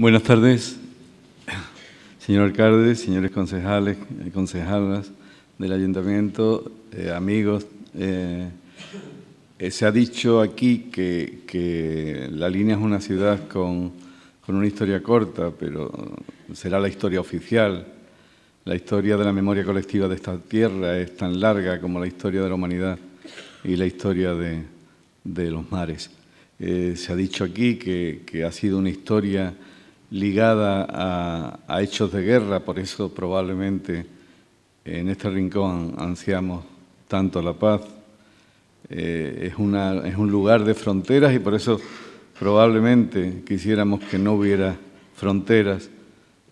Buenas tardes, señor alcalde, señores concejales, eh, concejalas del ayuntamiento, eh, amigos. Eh, se ha dicho aquí que, La Línea es una ciudad con, una historia corta, pero será la historia oficial. La historia de la memoria colectiva de esta tierra es tan larga como la historia de la humanidad y la historia de, los mares. se ha dicho aquí que, que ha sido una historia ligada a, hechos de guerra, por eso probablemente en este rincón ansiamos tanto la paz. Eh, es, un lugar de fronteras y por eso probablemente quisiéramos que no hubiera fronteras.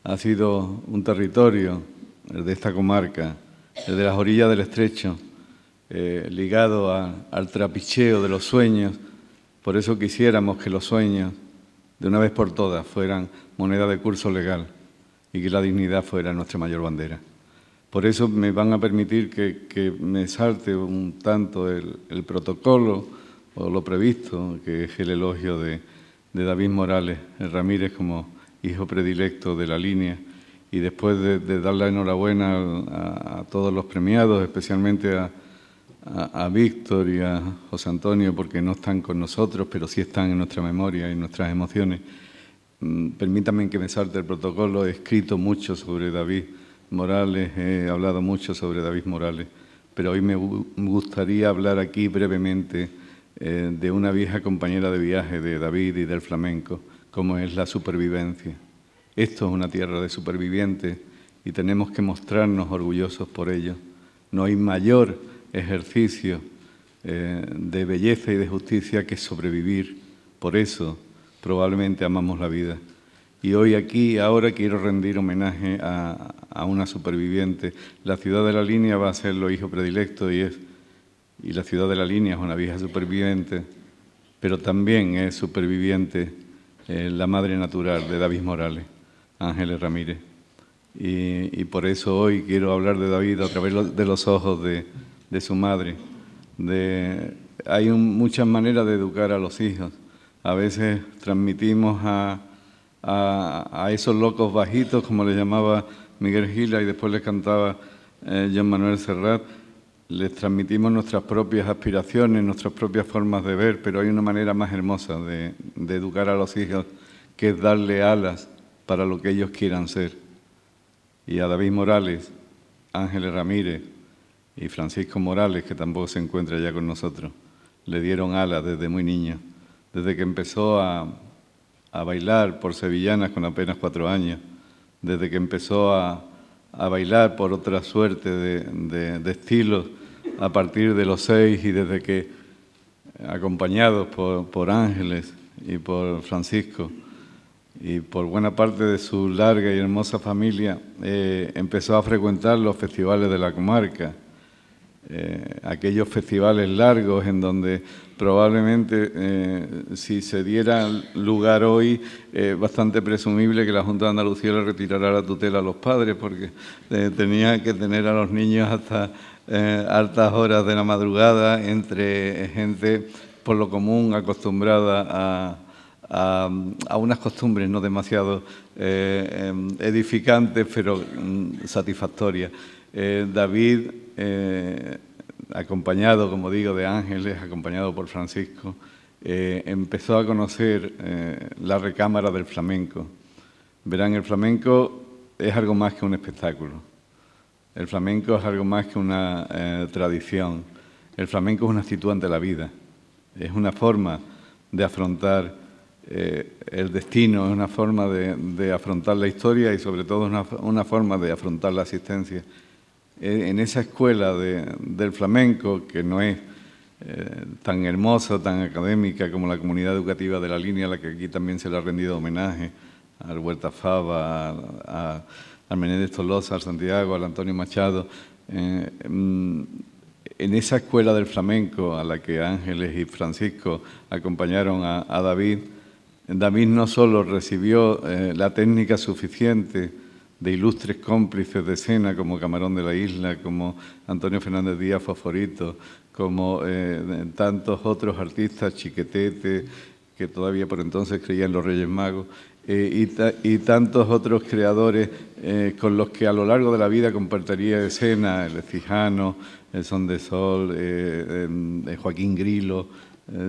Ha sido un territorio el de esta comarca, el de las orillas del estrecho, eh, ligado al trapicheo de los sueños. Por eso quisiéramos que los sueños de una vez por todas fueran moneda de curso legal y que la dignidad fuera nuestra mayor bandera. Por eso me van a permitir que, me salte un tanto el, protocolo o lo previsto, que es el elogio de, David Morales Ramírez como hijo predilecto de la línea. Y después de, de dar la enhorabuena a, todos los premiados, especialmente a, a, Victoria, Víctor y a José Antonio porque no están con nosotros, pero sí están en nuestra memoria y en nuestras emociones. Mm, ...permítame que me salte el protocolo. He escrito mucho sobre David Morales, he hablado mucho sobre David Morales, pero hoy me gustaría hablar aquí brevemente eh, de una vieja compañera de viaje de David y del flamenco, como es la supervivencia. Esto es una tierra de supervivientes y tenemos que mostrarnos orgullosos por ello. No hay mayor ejercicio eh, de belleza y de justicia que sobrevivir. Por eso probablemente amamos la vida. Y hoy aquí, ahora quiero rendir homenaje a, una superviviente. La ciudad de la línea va a ser lo hijo predilecto y es y la ciudad de la línea es una vieja superviviente, pero también es superviviente eh, la madre natural de David Morales, Ángeles Ramírez. y, por eso hoy quiero hablar de David a través de los ojos de, de su madre. De, hay muchas maneras de educar a los hijos. A veces transmitimos a, esos locos bajitos, como le llamaba Miguel Gila y después les cantaba eh, John Jean Manuel Serrat, les transmitimos nuestras propias aspiraciones, nuestras propias formas de ver, pero hay una manera más hermosa de, de educar a los hijos, que es darle alas para lo que ellos quieran ser. Y a David Morales, Ángeles Ramírez, y Francisco Morales, que tampoco se encuentra ya con nosotros. Le dieron alas desde muy niño, desde que empezó a, bailar por sevillanas con apenas cuatro años, desde que empezó a, bailar por otra suerte de, de, estilos a partir de los seis y desde que, acompañados por, Ángeles y por Francisco, y por buena parte de su larga y hermosa familia, eh, empezó a frecuentar los festivales de la comarca eh, aquellos festivales largos en donde probablemente eh, si se diera lugar hoy, es eh, bastante presumible que la Junta de Andalucía le retirara la tutela a los padres porque tenía que tener a los niños hasta altas horas de la madrugada entre gente por lo común acostumbrada a, unas costumbres no demasiado em, edificantes, pero mm, satisfactorias. Eh, David, eh, acompañado, como digo, de ángeles, acompañado por Francisco, eh, empezó a conocer la recámara del flamenco. Verán, el flamenco es algo más que un espectáculo. El flamenco es algo más que una tradición. El flamenco es una actitud ante la vida. Es una forma de afrontar el destino, es una forma de, afrontar la historia y sobre todo una, una forma de afrontar la existencia eh, en esa escuela del flamenco, que no es eh, tan hermosa, tan académica como la comunidad educativa de la línea, a la que aquí también se le ha rendido homenaje, al Huerta Fava, a, Menéndez Tolosa, al Santiago, al Antonio Machado. Eh, mm, en esa escuela del flamenco a la que Ángeles y Francisco acompañaron a, David, David no solo recibió la técnica suficiente, de ilustres cómplices de escena como Camarón de la Isla, como Antonio Fernández Díaz Favorito, como eh, tantos otros artistas, Chiquetete, que todavía por entonces creían los Reyes Magos, eh, y, tantos otros creadores eh, con los que a lo largo de la vida compartiría escena, el Cijano, el Son de Sol, em, Joaquín Grilo,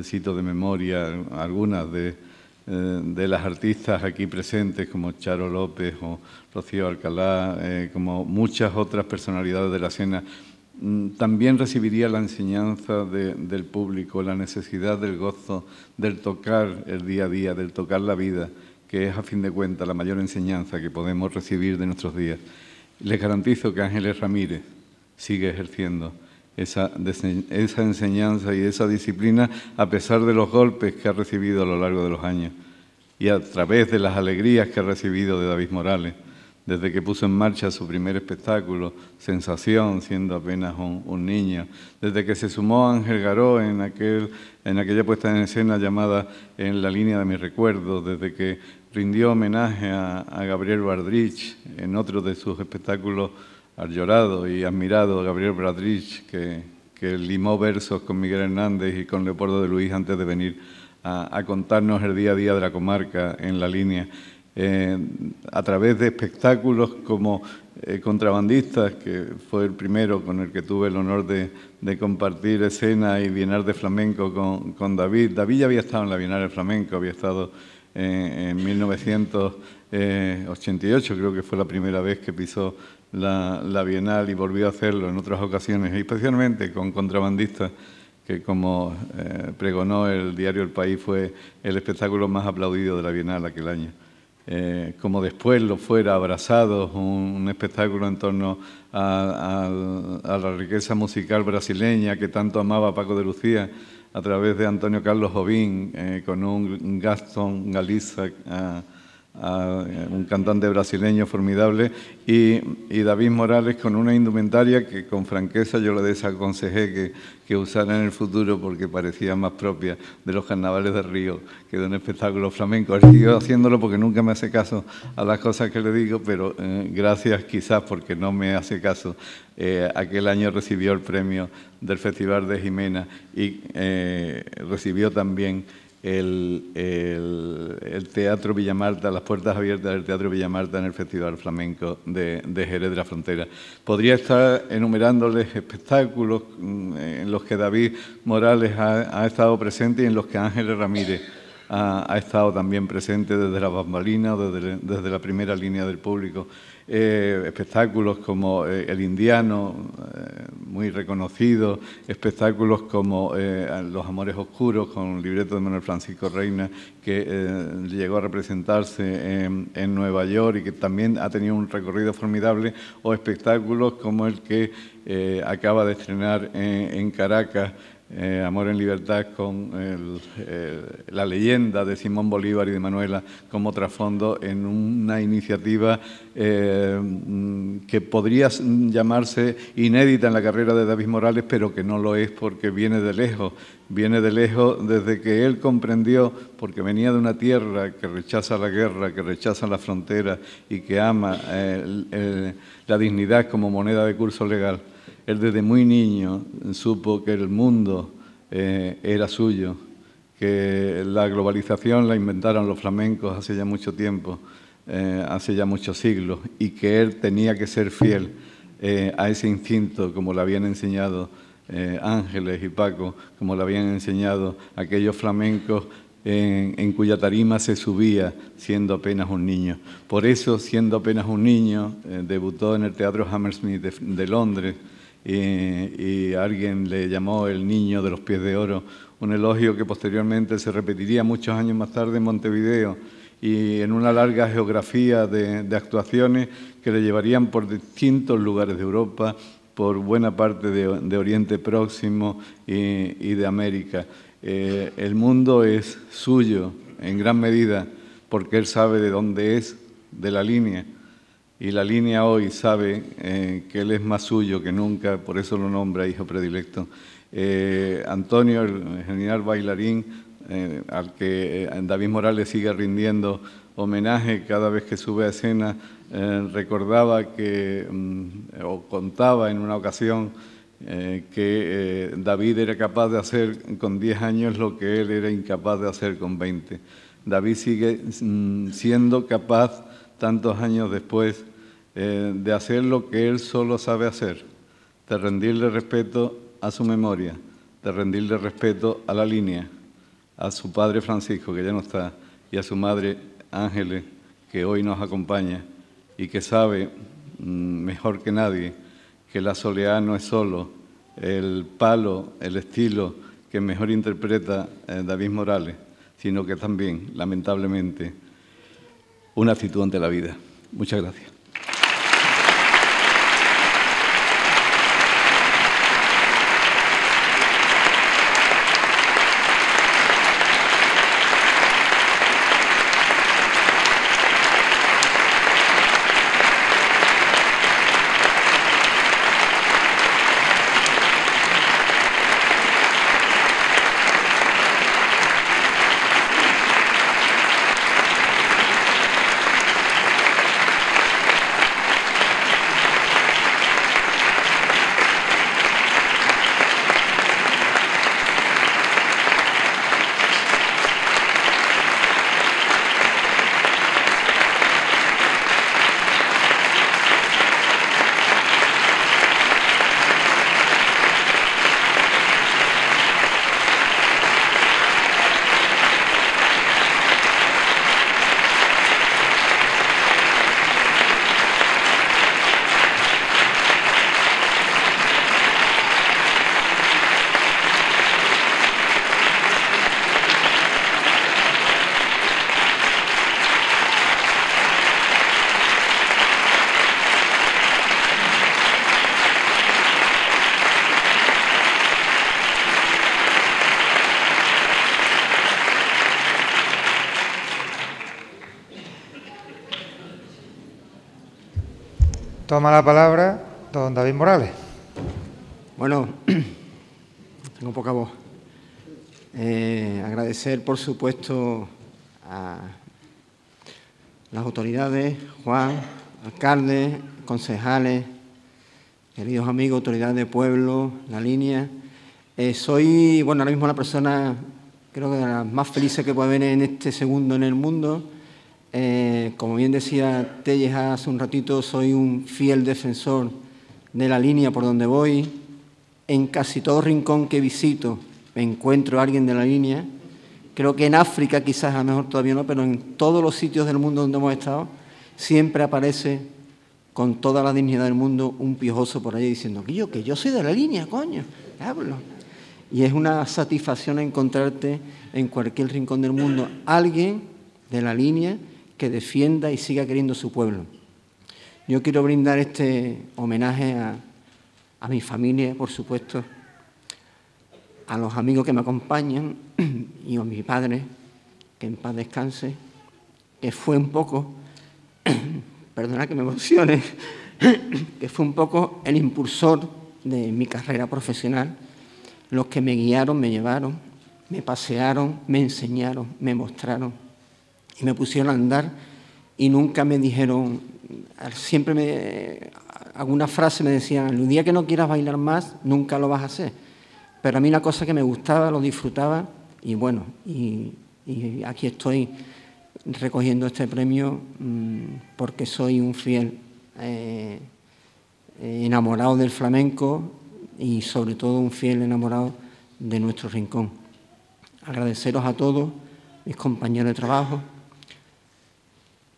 cito de memoria algunas de eh, de las artistas aquí presentes como Charo López o Rocío Alcalá, eh, como muchas otras personalidades de la escena, mm, también recibiría la enseñanza del público, la necesidad del gozo, del tocar el día a día, del tocar la vida, que es a fin de cuentas la mayor enseñanza que podemos recibir de nuestros días. Les garantizo que Ángeles Ramírez sigue ejerciendo esa, enseñanza y esa disciplina a pesar de los golpes que ha recibido a lo largo de los años y a través de las alegrías que ha recibido de David Morales, desde que puso en marcha su primer espectáculo, Sensación, siendo apenas un, niño, desde que se sumó Ángel Garó en, aquel, en aquella puesta en escena llamada En la línea de mis recuerdos, desde que rindió homenaje a, a Gabriel Bardrich en otro de sus espectáculos ha llorado y admirado Gabriel Bradrich, que, que, limó versos con Miguel Hernández y con Leopoldo de Luis antes de venir a, contarnos el día a día de la comarca en la línea. Eh, a través de espectáculos como eh, Contrabandistas, que fue el primero con el que tuve el honor de, compartir escena y Bienal de Flamenco con, con, David. David ya había estado en la Bienal de Flamenco, había estado eh, en 1988, creo que fue la primera vez que pisó la, Bienal y volvió a hacerlo en otras ocasiones, especialmente con contrabandistas, que como eh, pregonó el diario El País fue el espectáculo más aplaudido de la Bienal aquel año. Eh, como después lo fuera, abrazado un, espectáculo en torno a, la riqueza musical brasileña que tanto amaba Paco de Lucía a través de Antonio Carlos Jovín, eh, con un Gastón Galiza. Ah, eh, un cantante brasileño formidable, y, David Morales con una indumentaria que con franqueza yo le desaconsejé que, que usara en el futuro porque parecía más propia de los carnavales de Río que de un espectáculo flamenco. Él siguió haciéndolo porque nunca me hace caso a las cosas que le digo, pero eh, gracias quizás porque no me hace caso. Eh, aquel año recibió el premio del Festival de Jimena y recibió también el, Teatro Villamarta, las puertas abiertas del Teatro Villamarta en el Festival Flamenco de, Jerez de la Frontera. Podría estar enumerándoles espectáculos mm, en los que David Morales ha, ha estado presente y en los que Ángeles Ramírez ha, estado también presente desde la Bambalina... desde, desde, la primera línea del público. Eh, espectáculos como eh, El Indiano, eh, muy reconocido, espectáculos como Los Amores Oscuros, con un libreto de Manuel Francisco Reina, que llegó a representarse en, Nueva York y que también ha tenido un recorrido formidable, o espectáculos como el que acaba de estrenar en Caracas, eh, Amor en Libertad con eh, la leyenda de Simón Bolívar y de Manuela como trasfondo en una iniciativa eh, mm, que podría llamarse inédita en la carrera de David Morales, pero que no lo es porque viene de lejos. Viene de lejos desde que él comprendió, porque venía de una tierra que rechaza la guerra, que rechaza la frontera y que ama la dignidad como moneda de curso legal él desde muy niño supo que el mundo eh, era suyo, que la globalización la inventaron los flamencos hace ya mucho tiempo, eh, hace ya muchos siglos, y que él tenía que ser fiel eh, a ese instinto, como le habían enseñado Ángeles y Paco, como le habían enseñado aquellos flamencos en, cuya tarima se subía siendo apenas un niño. Por eso, siendo apenas un niño, debutó en el Teatro Hammersmith de Londres y, alguien le llamó el niño de los pies de oro, un elogio que posteriormente se repetiría muchos años más tarde en Montevideo y en una larga geografía de, actuaciones que le llevarían por distintos lugares de Europa, por buena parte de, Oriente Próximo y, de América. Eh, el mundo es suyo en gran medida porque él sabe de dónde es, de la línea y la línea hoy sabe eh, que él es más suyo que nunca, por eso lo nombra hijo predilecto. Eh, Antonio, el general bailarín, eh, al que David Morales sigue rindiendo homenaje cada vez que sube a escena, recordaba que, mm, o contaba en una ocasión, que David era capaz de hacer con 10 años lo que él era incapaz de hacer con 20. David sigue mm, siendo capaz tantos años después, eh, de hacer lo que él solo sabe hacer, de rendirle respeto a su memoria, de rendirle respeto a la línea, a su padre Francisco, que ya no está, y a su madre Ángeles, que hoy nos acompaña y que sabe mm, mejor que nadie que la soledad no es solo el palo, el estilo que mejor interpreta eh, David Morales, sino que también, lamentablemente, una actitud ante la vida. Muchas gracias. Toma la palabra don David Morales. Bueno, tengo poca voz. Eh, agradecer, por supuesto, a las autoridades, Juan, alcalde, concejales, queridos amigos, autoridades de pueblo, la línea. Eh, soy, bueno, ahora mismo la persona, creo que de las más felices que puede haber en este segundo en el mundo eh, como bien decía Telles hace un ratito, soy un fiel defensor de la línea por donde voy. En casi todo rincón que visito me encuentro a alguien de la línea. Creo que en África quizás a lo mejor todavía no, pero en todos los sitios del mundo donde hemos estado, siempre aparece con toda la dignidad del mundo un piojoso por ahí diciendo, que yo, que yo soy de la línea, coño, hablo. Y es una satisfacción encontrarte en cualquier rincón del mundo alguien de la línea que defienda y siga queriendo su pueblo. Yo quiero brindar este homenaje a, mi familia, por supuesto, a los amigos que me acompañan y a mi padre, que en paz descanse, que fue un poco, perdona que me emocione, que fue un poco el impulsor de mi carrera profesional, los que me guiaron, me llevaron, me pasearon, me enseñaron, me mostraron y me pusieron a andar y nunca me dijeron, siempre me, alguna frase me decían, el día que no quieras bailar más, nunca lo vas a hacer. Pero a mí la cosa que me gustaba, lo disfrutaba y bueno, y, aquí estoy recogiendo este premio mm, porque soy un fiel eh, eh, enamorado del flamenco y sobre todo un fiel enamorado de nuestro rincón. Agradeceros a todos, mis compañeros de trabajo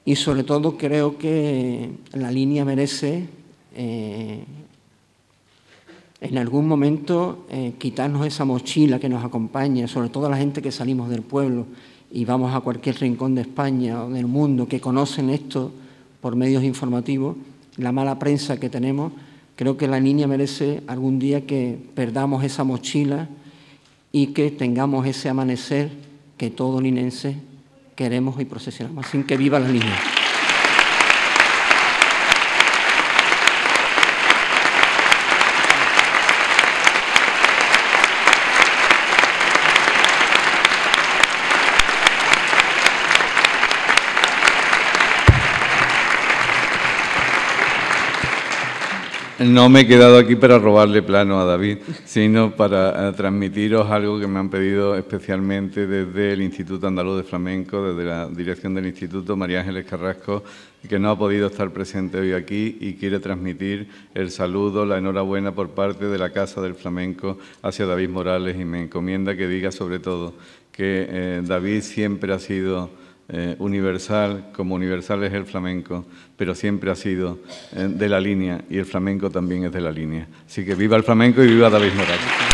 y sobre todo creo que la línea merece eh, en algún momento eh, quitarnos esa mochila que nos acompaña, sobre todo la gente que salimos del pueblo y vamos a cualquier rincón de España o del mundo que conocen esto por medios informativos, la mala prensa que tenemos, creo que la línea merece algún día que perdamos esa mochila y que tengamos ese amanecer que todo linense queremos y procesionamos. sin que viva la niña. No me he quedado aquí para robarle plano a David, sino para eh, transmitiros algo que me han pedido especialmente desde el Instituto Andaluz de Flamenco, desde la dirección del Instituto, María Ángeles Carrasco, que no ha podido estar presente hoy aquí y quiere transmitir el saludo, la enhorabuena por parte de la Casa del Flamenco hacia David Morales y me encomienda que diga sobre todo que eh, David siempre ha sido eh, universal como universal es el flamenco, pero siempre ha sido eh, de la línea y el flamenco también es de la línea. Así que viva el flamenco y viva David Morales.